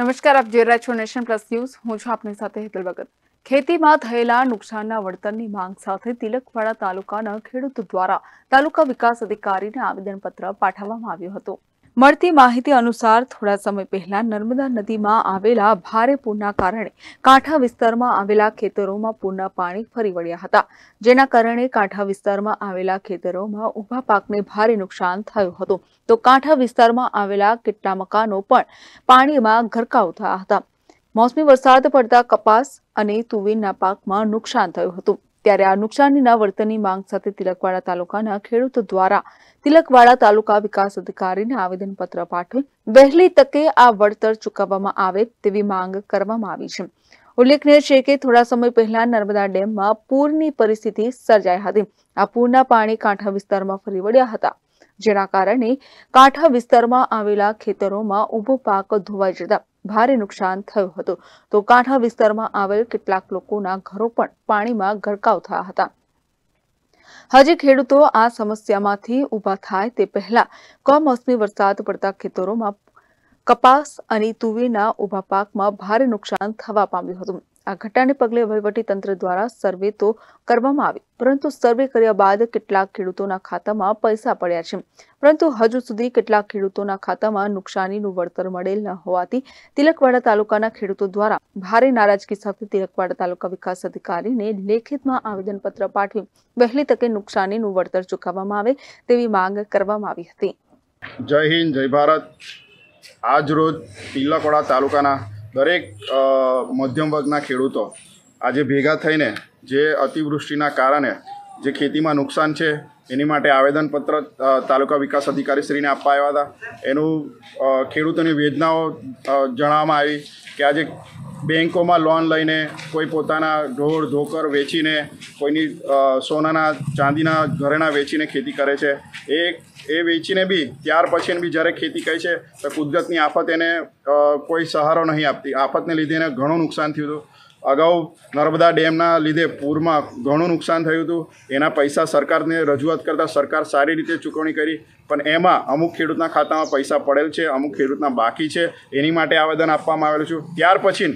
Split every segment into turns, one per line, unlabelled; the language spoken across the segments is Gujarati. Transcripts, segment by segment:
નમસ્કાર આપ જોઈ રહ્યા છો નેશન પ્લસ ન્યૂઝ હું છું આપની સાથે હેતલ ભગત ખેતીમાં થયેલા નુકસાનના વળતરની માંગ સાથે તિલકવાડા તાલુકાના ખેડૂત દ્વારા તાલુકા વિકાસ અધિકારીને આવેદનપત્ર પાઠવવામાં આવ્યું હતું મળતી માહિતી અનુસાર થોડા સમય પહેલા નર્મદા નદીમાં આવેલા ભારે પૂરના કારણે કાંઠા વિસ્તારમાં આવેલા ખેતરોમાં પૂરના પાણી ફરી વળ્યા હતા જેના કારણે કાંઠા વિસ્તારમાં આવેલા ખેતરોમાં ઊભા પાકને ભારે નુકસાન થયું હતું તો કાંઠા વિસ્તારમાં આવેલા કેટલા મકાનો પણ પાણીમાં ગરકાવ થયા હતા મોસમી વરસાદ પડતા કપાસ અને તુવેરના પાકમાં નુકસાન થયું હતું ત્યારે આ નુકસાનીના વળતરની માંગ સાથે તિલકવાડા તાલુકાના ખેડૂતો દ્વારા તિલકવાડા તાલુકા વિકાસ અધિકારીને આવેદનપત્ર પાઠવી વહેલી તકે આ વળતર ચૂકવવામાં આવે તેવી માંગ કરવામાં આવી છે ઉલ્લેખનીય છે કે થોડા સમય પહેલા નર્મદા ડેમમાં પૂરની પરિસ્થિતિ સર્જાઈ હતી આ પૂરના પાણી કાંઠા વિસ્તારમાં ફરી વળ્યા હતા જેના કારણે કાંઠા વિસ્તારમાં આવેલા ખેતરોમાં ઉભો પાક ધોવાઈ જતા ભારે નુકસાન થયું હતું તો કાંઠા વિસ્તારમાં આવેલ કેટલાક લોકોના ઘરો પણ પાણીમાં ગરકાવ થયા હતા હજી ખેડૂતો આ સમસ્યામાંથી ઉભા થાય તે પહેલા કમોસમી વરસાદ પડતા ખેતરોમાં કપાસ અને તુવેરના ઊભા પાકમાં ભારે નુકસાન થવા પામ્યું હતું આ ઘટનાને પગલે વહીવટી દ્વારા સર્વે તો કરવામાં આવી પરંતુ સર્વે કર્યા બાદ કેટલાક ખેડૂતોના ખાતામાં પૈસા પડ્યા છે પરંતુ હજુ સુધી કેટલાક ખેડૂતોના ખાતામાં નુકસાનીનું વળતર મળેલ ન હોવાથી તિલકવાડા તાલુકાના ખેડૂતો દ્વારા ભારે નારાજગી સાથે તિલકવાડા તાલુકા વિકાસ અધિકારીને લેખિતમાં આવેદનપત્ર પાઠવી વહેલી તકે નુકસાનીનું વળતર ચૂકવવામાં આવે તેવી માંગ કરવામાં આવી હતી
જય હિન્દ જય ભારત આજરોજ તિલકવાડા તાલુકાના દરેક મધ્યમ વર્ગના ખેડૂતો આજે ભેગા થઈને જે અતિવૃષ્ટિના કારણે જે ખેતીમાં નુકસાન છે એની માટે આવેદનપત્ર તાલુકા વિકાસ અધિકારીશ્રીને આપવા આવ્યા હતા એનું ખેડૂતોની વેદનાઓ જણાવવામાં આવી કે આજે બેન્કોમાં લોન લઈને કોઈ પોતાના ઢોર ઢોકર વેચીને કોઈની સોનાના ચાંદીના ઘરેણા વેચીને ખેતી કરે છે એ એ વેચીને બી ત્યાર પછી બી જ્યારે ખેતી કરી છે તો કુદરતની આફત એને કોઈ સહારો નહીં આપતી આફતને લીધે એને ઘણું નુકસાન થયું હતું અગાઉ નર્મદા ડેમના લીધે પૂરમાં ઘણું નુકસાન થયું હતું એના પૈસા સરકારને રજૂઆત કરતાં સરકાર સારી રીતે ચૂકવણી કરી પણ એમાં અમુક ખેડૂતના ખાતામાં પૈસા પડેલ છે અમુક ખેડૂતના બાકી છે એની માટે આવેદન આપવામાં આવેલું છું ત્યાર પછી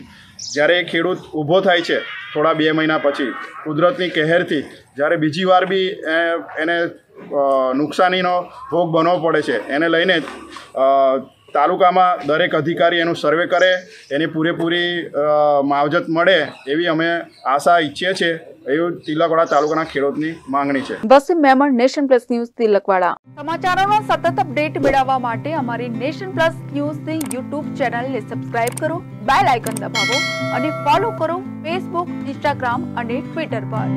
જ્યારે એ ખેડૂત ઊભો થાય છે થોડા બે મહિના પછી કુદરતની કહેરથી જ્યારે બીજી વાર બી એને નુકસાનીનો ભોગ બનવો પડે છે એને લઈને તાલુકામાં દરેક અધિકારી એનું સર્વે કરે એની પૂરેપૂરી માવજત મળે એવી અમે આશા ઈચ્છીએ છીએ એવું તિલકવાડા તાલુકાના ખેડૂતની માંગણી
છે Wasim Memon nation plus news Tilakwada સમાચારોનો સતત અપડેટ મેળવવા માટે અમારી નેશન પ્લસ ન્યૂઝની યુટ્યુબ ચેનલને સબસ્ક્રાઇબ કરો બેલ આઇકન દબાવો અને ફોલો કરો ફેસબુક ઇન્સ્ટાગ્રામ અને ટ્વિટર પર